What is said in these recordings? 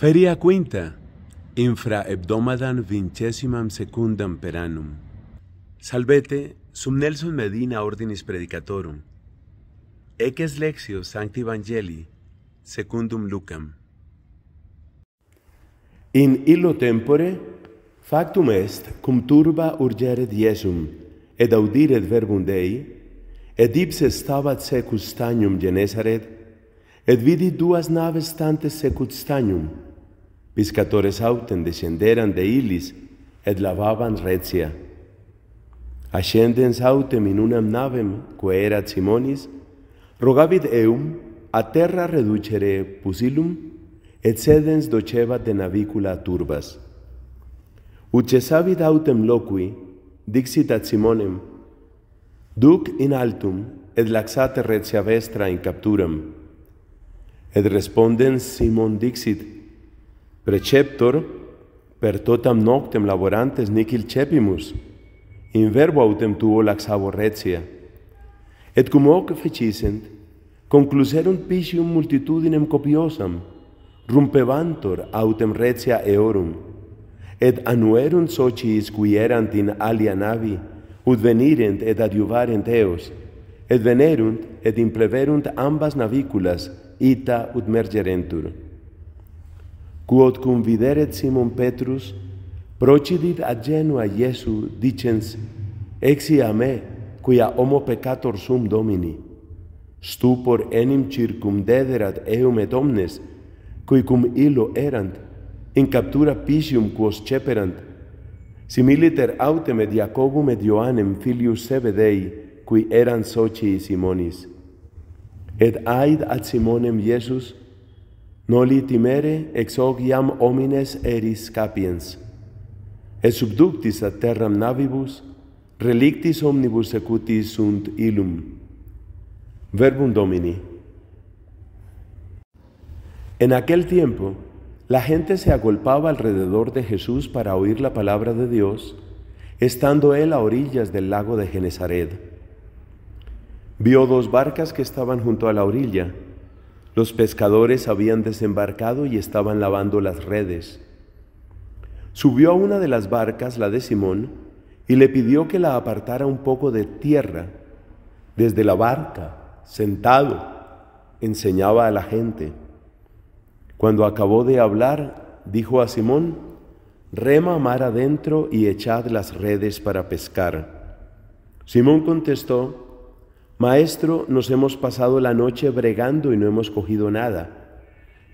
Feria quinta infra hebdomadam vincesimam secundam per annum. Salvete, sum Nelson Medina ordinis predicatorum. Eces lexio sancti evangelii, secundum lucam. In illo tempore factum est cum turba urgere diesum et audiret verbum Dei et ipse stabat secus stagnum genesaret et vidi duas naves tantes secut stagnum. Piscatores autem descenderan de illis, et lavaban retia. Ascendens autem in unam navem, quae erat Simonis, rogavit eum, a terra reducere pusillum, et sedens docebat de navicula turbas. Ucesavit autem loqui, dixit ad Simonem, duc in altum, et laxate retia vestra in capturam, et Et respondens Simon dixit Preceptor per totam noctem laborantes nicil cepimus in verbo autem tuo lax Et cum hoc fecissent concluserunt pisium multitudinem copiosam rumpebantor autem retia eorum et annuerunt sociis qui erant in alia navi ut venirent et adiuvarent eos et venerunt et impleverunt ambas naviculas ita ut mergerentur. Quod cum videret Simon Petrus, procidit ad genua Iesu, dicens, exi a me, quia homo peccator sum domini, stupor enim circum dederat eum et omnes, cui cum illo erant, in captura pisium quos ceperant, similiter autem et Iacobum et Ioannem filius Sebedei, qui erant soci Simonis. Et aid ad Simonem Jesus, noli timere ex iam homines eris capiens. Et subductis ad terram navibus, relictis omnibus secutis sunt illum. Verbum Domini. En aquel tiempo, la gente se agolpaba alrededor de Jesús para oír la palabra de Dios, estando él a orillas del lago de Genezaret vio dos barcas que estaban junto a la orilla. Los pescadores habían desembarcado y estaban lavando las redes. Subió a una de las barcas, la de Simón, y le pidió que la apartara un poco de tierra. Desde la barca, sentado, enseñaba a la gente. Cuando acabó de hablar, dijo a Simón, rema mar adentro y echad las redes para pescar. Simón contestó, Maestro, nos hemos pasado la noche bregando y no hemos cogido nada,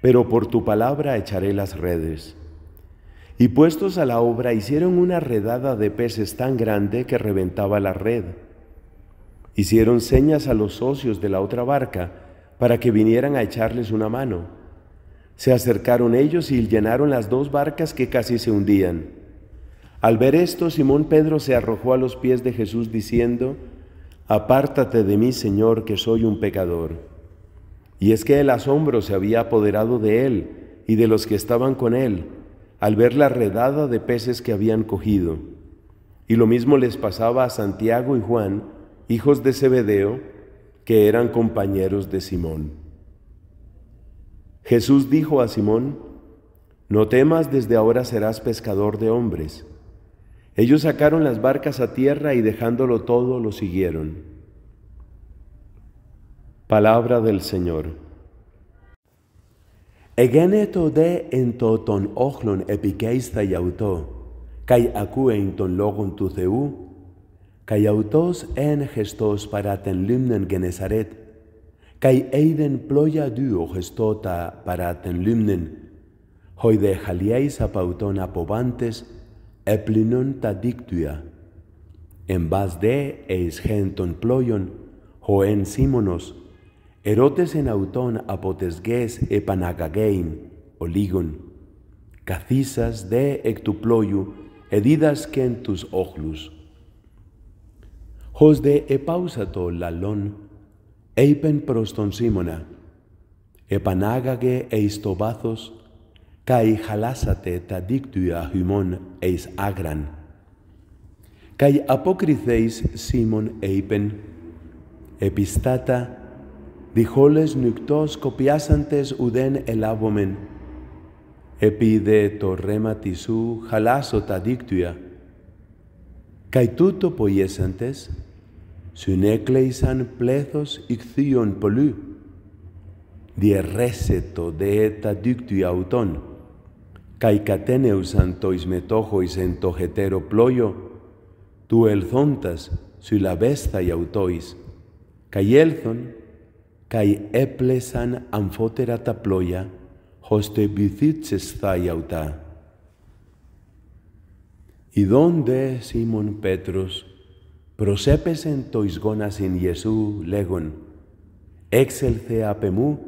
pero por tu palabra echaré las redes. Y puestos a la obra hicieron una redada de peces tan grande que reventaba la red. Hicieron señas a los socios de la otra barca para que vinieran a echarles una mano. Se acercaron ellos y llenaron las dos barcas que casi se hundían. Al ver esto, Simón Pedro se arrojó a los pies de Jesús diciendo, Apártate de mí, Señor, que soy un pecador. Y es que el asombro se había apoderado de él y de los que estaban con él al ver la redada de peces que habían cogido. Y lo mismo les pasaba a Santiago y Juan, hijos de Zebedeo, que eran compañeros de Simón. Jesús dijo a Simón, No temas, desde ahora serás pescador de hombres. Ellos sacaron las barcas a tierra y dejándolo todo lo siguieron. Palabra del Señor. Egeneto de en toton ochlon epikeista auto, kai acú en ton logon tu ceú, kai autos en gestos para ten limnen genesaret, kai eiden ploya duo gestota para ten limnen, hoy de jaliais apauton pobantes. έπλυνον τα δίκτυα. Εν βάς δε εις χέν των πλόιων, ο εν σημωνος ερώτησεν αυτόν από τες γες επαναγαγέιν, ο λίγον. Καθίσας δε εκ του πλόγιου, εδίδασκεν τους όχλους. Ως δε επάουσα το λαλόν, έπεν προς τον σήμωνα, επανάγαγε εις το βάθος καί χαλάσατε τα δίκτυα χυμών εις άγραν. Καί απόκριθείς Σίμων είπεν, επιστάτα διχόλες νυκτός κοπιάσαντες ουδέν ελάβομεν. Επίδε το ρέμα σου χαλάσω τα δίκτυα. Καί τούτο ποιέσαντες, συνέκλεισαν πλέθος ηχθείων πολλού. διερέσετο το δε τα δίκτυα ουτών καί κατένεουσαν το εις εν το χετέρο πλόγιο, του ελθόντας συλλαβέσθαι οι αυτοίς, καί έλθον, καί έπλεσαν αμφότερα τα πλόγια, χωστέ βυθίτσεσθαι οι αυτά. Ιδόντε, Σίμων Πέτρος, προσέπεσεν το εις γόνασιν Ιεσού λέγον, έξελθε απ' εμού,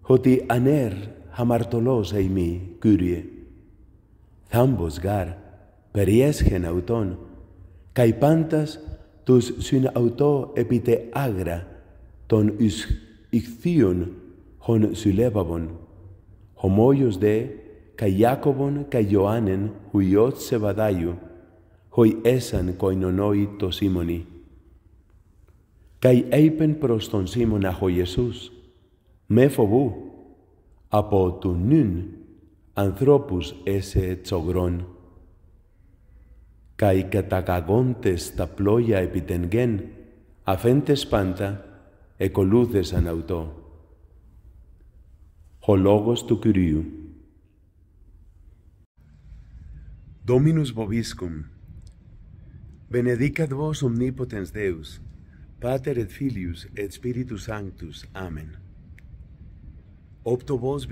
ότι ανέρ αμαρτωλός ε, μη Κύριε. Θάμπος γάρ, περιέσχεν αυτόν, καί πάντας τους αυτό επίτε άγρα, των εις ηχθείων χων συλλέβαβον, χωμόγιος δε, καί Ιάκωβον καί Ιωάννεν, σε Σεβαδάιου, χωί έσαν κοινωνόι το Σίμωνι. Καί έιπεν προς τον Σίμωνα χω Ιεσούς, με φοβού, από του νυν ανθρώπους έσε τσογρόν. Καί κατακαγόντες τα πλόγια επί τεν γεν, αφέντες πάντα, εκολούθεσαν αυτό. Ο λόγος του Κυρίου. Dominus vobiscum, benedicat vos omnipotens Deus, Pater et Filius et Spiritus Sanctus. Amen. Opto vos